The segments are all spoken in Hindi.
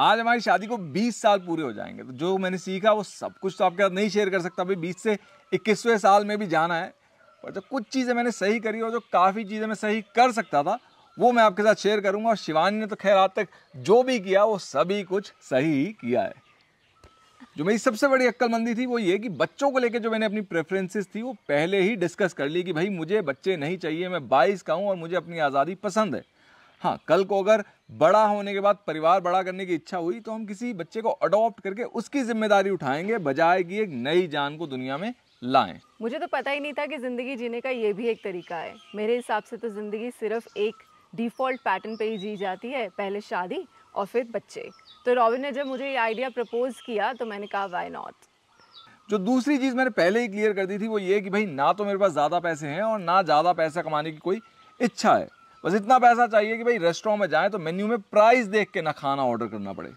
आज हमारी शादी को 20 साल पूरे हो जाएंगे तो जो मैंने सीखा वो सब कुछ तो आपके साथ नहीं शेयर कर सकता भाई बीस से इक्कीसवें साल में भी जाना है पर जो कुछ चीज़ें मैंने सही करी और जो काफ़ी चीज़ें मैं सही कर सकता था वो मैं आपके साथ शेयर करूंगा और शिवानी ने तो खैर आज तक जो भी किया वो सभी कुछ सही किया है जो मेरी सबसे बड़ी अक्लमंदी थी वो ये कि बच्चों को लेकर जो मैंने अपनी प्रेफरेंसेस थी वो पहले ही डिस्कस कर ली कि भाई मुझे बच्चे नहीं चाहिए मैं बाईस का हूँ और मुझे अपनी आज़ादी पसंद है हाँ कल को अगर बड़ा होने के बाद परिवार बड़ा करने की इच्छा हुई तो हम किसी बच्चे को अडॉप्ट करके उसकी जिम्मेदारी उठाएंगे बजाय कि एक नई जान को दुनिया में लाएं मुझे तो पता ही नहीं था कि ज़िंदगी जीने का ये भी एक तरीका है मेरे हिसाब से तो ज़िंदगी सिर्फ एक डिफ़ॉल्ट पैटर्न पे ही जी जाती है पहले शादी और फिर बच्चे तो रॉबिन ने जब मुझे ये आइडिया प्रपोज किया तो मैंने कहा वाई नॉट जो दूसरी चीज़ मैंने पहले ही क्लियर कर दी थी वो ये कि भाई ना तो मेरे पास ज़्यादा पैसे हैं और ना ज़्यादा पैसा कमाने की कोई इच्छा है बस इतना पैसा चाहिए कि भाई रेस्टोरेंट में जाए तो मेन्यू में प्राइस देख के ना खाना ऑर्डर करना पड़े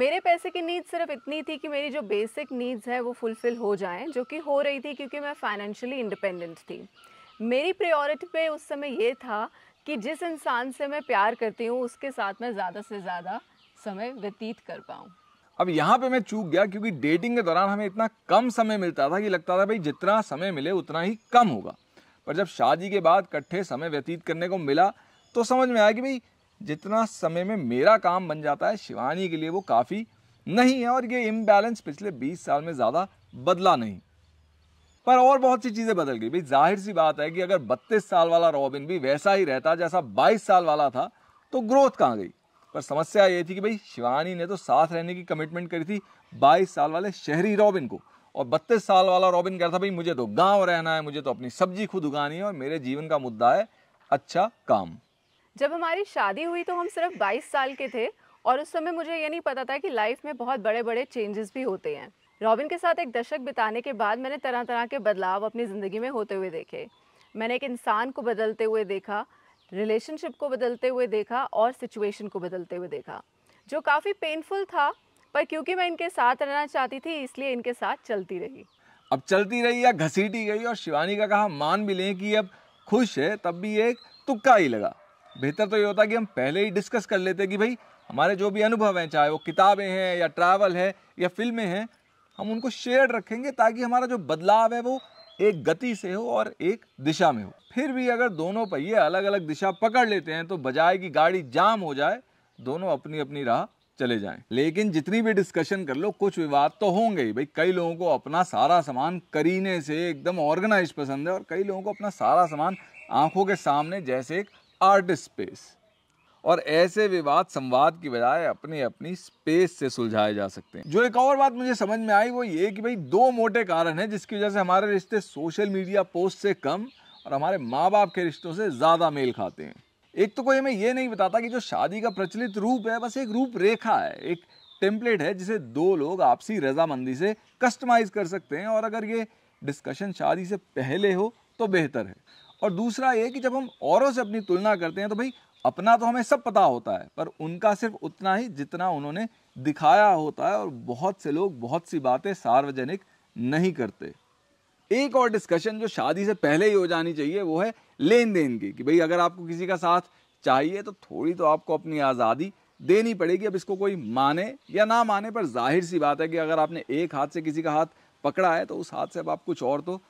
मेरे पैसे की नीड सिर्फ इतनी थी कि मेरी जो बेसिक नीड्स है वो फुलफिल हो जाए जो कि हो रही थी क्योंकि मैं फाइनेंशियली इंडिपेंडेंट थी मेरी प्रायोरिटी पे उस समय ये था कि जिस इंसान से मैं प्यार करती हूँ उसके साथ मैं ज़्यादा से ज़्यादा समय व्यतीत कर पाऊँ अब यहाँ पे मैं चूक गया क्योंकि डेटिंग के दौरान हमें इतना कम समय मिलता था कि लगता था भाई जितना समय मिले उतना ही कम होगा पर जब शादी के बाद इकट्ठे समय व्यतीत करने को मिला तो समझ में आया कि भाई जितना समय में मेरा काम बन जाता है शिवानी के लिए वो काफ़ी नहीं है और ये इम्बैलेंस पिछले 20 साल में ज़्यादा बदला नहीं पर और बहुत सी चीज़ें बदल गई भाई जाहिर सी बात है कि अगर 32 साल वाला रॉबिन भी वैसा ही रहता जैसा 22 साल वाला था तो ग्रोथ कहाँ गई पर समस्या ये थी कि भाई शिवानी ने तो साथ रहने की कमिटमेंट करी थी 22 साल वाले शहरी रॉबिन को और 32 साल वाला रॉबिन कहता भाई मुझे तो गांव रहना है मुझे तो अपनी सब्जी खुद उगानी है और मेरे जीवन का मुद्दा है अच्छा काम जब हमारी शादी हुई तो हम सिर्फ 22 साल के थे और उस समय मुझे ये नहीं पता था कि लाइफ में बहुत बड़े बड़े चेंजेस भी होते हैं रॉबिन के साथ एक दशक बिताने के बाद मैंने तरह तरह के बदलाव अपनी ज़िंदगी में होते हुए देखे मैंने एक इंसान को बदलते हुए देखा रिलेशनशिप को बदलते हुए देखा और सिचुएशन को बदलते हुए देखा जो काफ़ी पेनफुल था पर क्योंकि मैं इनके साथ रहना चाहती थी इसलिए इनके साथ चलती रही अब चलती रही या घसीटी गई और शिवानी का कहा मान भी लें कि अब खुश है तब भी एक तुक्का ही लगा बेहतर तो ये होता कि हम पहले ही डिस्कस कर लेते कि भाई हमारे जो भी अनुभव हैं चाहे वो किताबें हैं या ट्रैवल है या फिल्में हैं हम उनको शेयर रखेंगे ताकि हमारा जो बदलाव है वो एक गति से हो और एक दिशा में हो फिर भी अगर दोनों पहिए अलग अलग दिशा पकड़ लेते हैं तो बजाय कि गाड़ी जाम हो जाए दोनों अपनी अपनी राह चले जाएं लेकिन जितनी भी डिस्कशन कर लो कुछ विवाद तो होंगे ही भाई कई लोगों को अपना सारा सामान करीने से एकदम ऑर्गेनाइज पसंद है और कई लोगों को अपना सारा सामान आंखों के सामने जैसे एक आर्ट स्पेस और ऐसे विवाद संवाद की बजाय अपनी अपनी स्पेस से सुलझाए जा सकते हैं जो एक और बात मुझे समझ में आई वो ये कि भाई दो मोटे कारण हैं जिसकी वजह से हमारे रिश्ते सोशल मीडिया पोस्ट से कम और हमारे माँ बाप के रिश्तों से ज़्यादा मेल खाते हैं एक तो कोई हमें ये नहीं बताता कि जो शादी का प्रचलित रूप है बस एक रूप रेखा है एक टेम्पलेट है जिसे दो लोग आपसी रजामंदी से कस्टमाइज कर सकते हैं और अगर ये डिस्कशन शादी से पहले हो तो बेहतर है और दूसरा ये कि जब हम औरों से अपनी तुलना करते हैं तो भाई अपना तो हमें सब पता होता है पर उनका सिर्फ उतना ही जितना उन्होंने दिखाया होता है और बहुत से लोग बहुत सी बातें सार्वजनिक नहीं करते एक और डिस्कशन जो शादी से पहले ही हो जानी चाहिए वो है लेन देन की कि भाई अगर आपको किसी का साथ चाहिए तो थोड़ी तो आपको अपनी आज़ादी देनी पड़ेगी अब इसको कोई माने या ना माने पर जाहिर सी बात है कि अगर आपने एक हाथ से किसी का हाथ पकड़ा है तो उस हाथ से अब आप कुछ और तो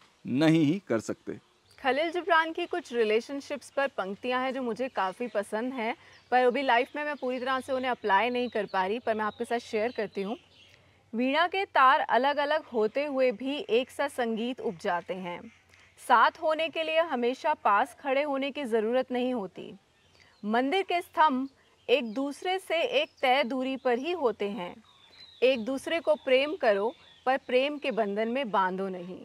नहीं ही कर सकते खलील जबरान की कुछ रिलेशनशिप्स पर पंक्तियां हैं जो मुझे काफ़ी पसंद हैं पर अभी लाइफ में मैं पूरी तरह से उन्हें अप्लाई नहीं कर पा रही पर मैं आपके साथ शेयर करती हूँ वीणा के तार अलग अलग होते हुए भी एक साथ संगीत उपजाते हैं साथ होने के लिए हमेशा पास खड़े होने की ज़रूरत नहीं होती मंदिर के स्तंभ एक दूसरे से एक तय दूरी पर ही होते हैं एक दूसरे को प्रेम करो पर प्रेम के बंधन में बांधो नहीं